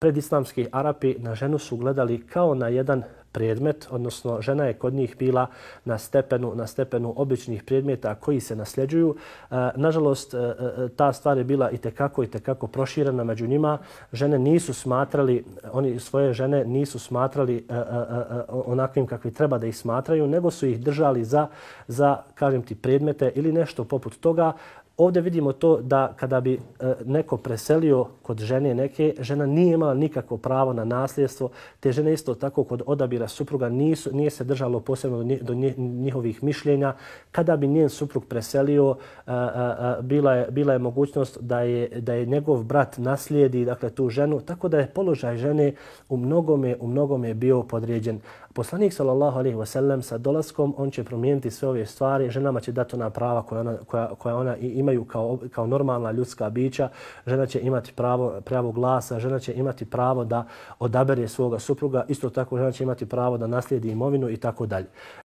predislamski Arapi na ženu su gledali kao na jedan predmet, odnosno žena je kod njih bila na stepenu, na stepenu običnih predmeta koji se nasljeđuju. E, nažalost, e, e, ta stvar je bila i tekako, i tekako proširana među njima. Žene nisu smatrali, oni svoje žene nisu smatrali onakvim kakvi treba da ih smatraju, nego su ih držali za, za kažem ti, predmete ili nešto poput toga. Ovdje vidimo to da kada bi neko preselio kod žene neke, žena nije imala nikako pravo na nasljedstvo. Te žene isto tako kod odabira bila supruga, nisu, nije se držalo posebno do, nje, do nje, njihovih mišljenja. Kada bi njen suprug preselio, a, a, a, bila, je, bila je mogućnost da je, da je njegov brat naslijedi dakle, tu ženu, tako da je položaj žene u mnogome, u mnogome bio podređen. Poslanik sallallahu alejhi ve sellem sa dolaskom on će promijeniti sve ove stvari, ženama će dati ona prava koja ona koja koja ona imaju kao kao normalna ljudska bića. Žena će imati pravo pravo glasa, žena će imati pravo da odabere svoga supruga, isto tako žena će imati pravo da naslijedi imovinu i tako dalje.